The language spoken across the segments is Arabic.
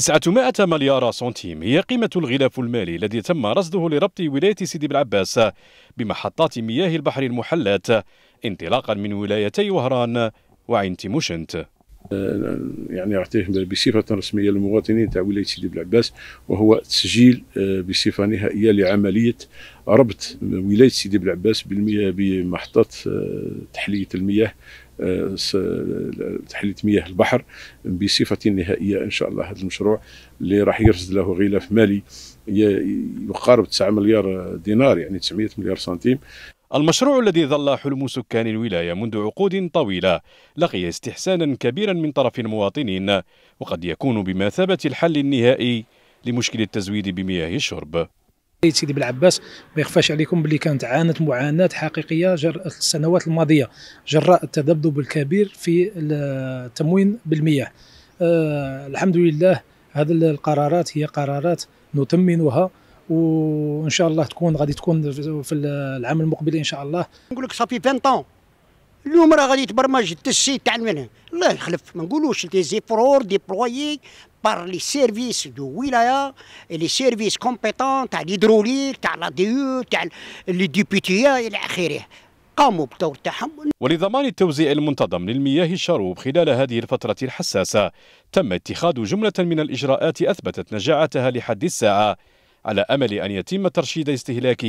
900 مليار سنتيم هي قيمة الغلاف المالي الذي تم رصده لربط ولاية سيدي عباس بمحطات مياه البحر المحلات انطلاقا من ولايتي وهران وعين تيموشنت آه، يعني اعترف بصفه رسميه للمواطنين تاع ولايه سيدي بلعباس وهو تسجيل آه، بصفه نهائيه لعمليه ربط ولايه سيدي بلعباس بمحطه آه، تحليه المياه تحليه مياه البحر بصفه نهائيه ان شاء الله هذا المشروع اللي راح يرصد له غلاف مالي يقارب 9 مليار دينار يعني 900 مليار سنتيم المشروع الذي ظل حلم سكان الولاية منذ عقود طويلة لقي استحسانا كبيرا من طرف المواطنين وقد يكون بمثابة الحل النهائي لمشكل التزويد بمياه الشرب سيدي بالعباس ما يخفاش عليكم بلي كانت عانت معاناه حقيقيه جر السنوات الماضيه جراء التذبذب الكبير في التموين بالمياه آه الحمد لله هذه القرارات هي قرارات نتمنها وان شاء الله تكون غادي تكون في العام المقبل ان شاء الله نقول لك صافي 20 طون اليوم راه غادي تبرمج التسييد تاع المنهج الله يخلف ما نقولوش دي زيفرور ديبلويي بار لي سيرفيس دو ولايه لي سيرفيس كومبيتون تاع الهيدروليك تاع لا دي او تاع لي ديبيتيا الى اخره قاموا بدور تاعهم ولضمان التوزيع المنتظم للمياه الشروب خلال هذه الفترة الحساسة تم اتخاذ جملة من الإجراءات أثبتت نجاعتها لحد الساعة على أمل أن يتم ترشيد استهلاك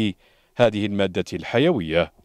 هذه المادة الحيوية